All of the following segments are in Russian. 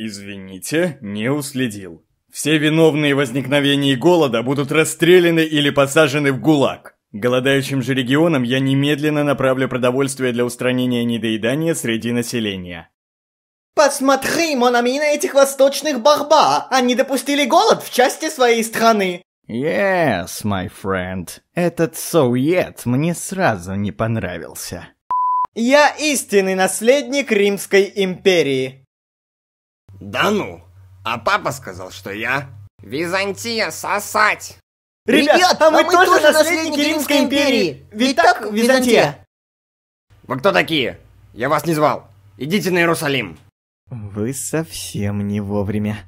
«Извините, не уследил. Все виновные в возникновении голода будут расстреляны или посажены в ГУЛАГ. Голодающим же регионам я немедленно направлю продовольствие для устранения недоедания среди населения». «Посмотри, Монами, на этих восточных барба! Они допустили голод в части своей страны!» «Yes, my friend. Этот соует мне сразу не понравился». «Я истинный наследник Римской империи!» Да ну! А папа сказал, что я... Византия сосать! Ребят, Ребят а мы, мы тоже, тоже наследники Римской империи! Ведь так, Византия? Вы кто такие? Я вас не звал. Идите на Иерусалим. Вы совсем не вовремя.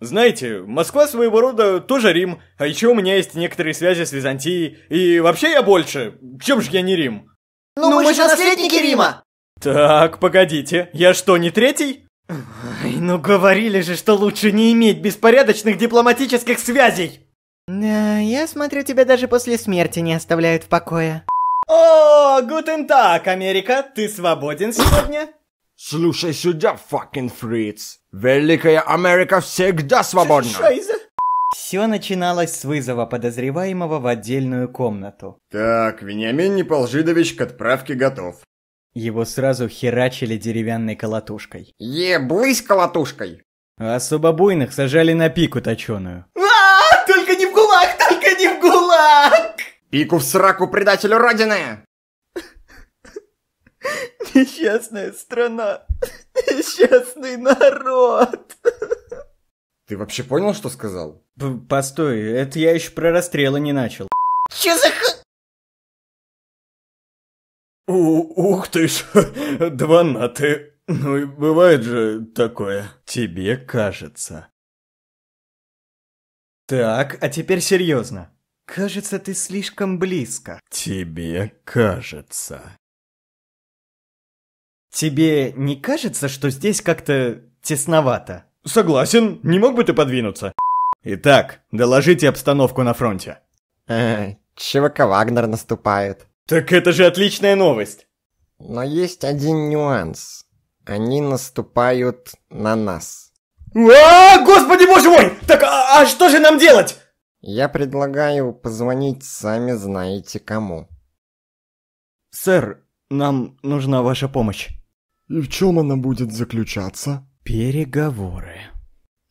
Знаете, Москва своего рода тоже Рим, а еще у меня есть некоторые связи с Византией, и вообще я больше. Чем же я не Рим? Ну, мы, мы же наследники Рима! Так, погодите, я что, не третий? Ай, ну говорили же, что лучше не иметь беспорядочных дипломатических связей! Да, я смотрю, тебя даже после смерти не оставляют в покое. О, гутен так, Америка, ты свободен сегодня? Слушай сюда, fucking фриц. Великая Америка всегда свободна. Шайза. Все начиналось с вызова подозреваемого в отдельную комнату. Так, Вениамин Неполжидович к отправке готов. Его сразу херачили деревянной колотушкой. Еблысь колотушкой! А особо буйных сажали на пику точеную. А, -а, а Только не в гулаг! Только не в гулаг! Пику в сраку предателю Родины! Несчастная страна! Несчастный народ! Ты вообще понял, что сказал? П Постой, это я еще про расстрелы не начал. Че за х... У «Ух ты ж, два на ты! Ну и бывает же такое!» «Тебе кажется!» «Так, а теперь серьезно. Кажется, ты слишком близко». «Тебе кажется». «Тебе не кажется, что здесь как-то тесновато?» «Согласен, не мог бы ты подвинуться?» «Итак, доложите обстановку на фронте». «Э, ЧВК Вагнер наступает». Так это же отличная новость! Но есть один нюанс. Они наступают на нас. А, господи боже мой! Так а, а что же нам делать? Я предлагаю позвонить сами знаете кому. Сэр, нам нужна ваша помощь. И в чем она будет заключаться? Переговоры.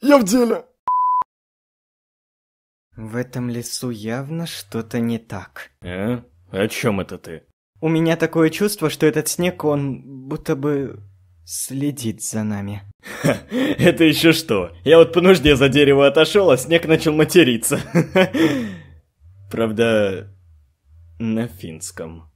Я в деле! В этом лесу явно что-то не так. А? О чем это ты? У меня такое чувство, что этот снег, он будто бы следит за нами. Ха, это еще что? Я вот по нужде за дерево отошел, а снег начал материться. Правда, на финском.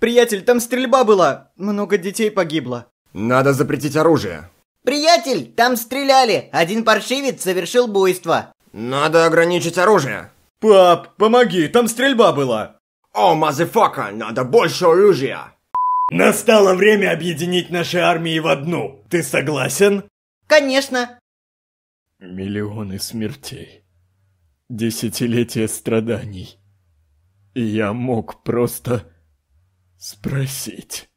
Приятель, там стрельба была! Много детей погибло. Надо запретить оружие. Приятель, там стреляли! Один паршивец совершил буйство. Надо ограничить оружие. «Пап, помоги, там стрельба была!» «О, мазефака, надо больше оружия!» «Настало время объединить наши армии в одну. Ты согласен?» «Конечно!» Миллионы смертей. Десятилетия страданий. И я мог просто спросить.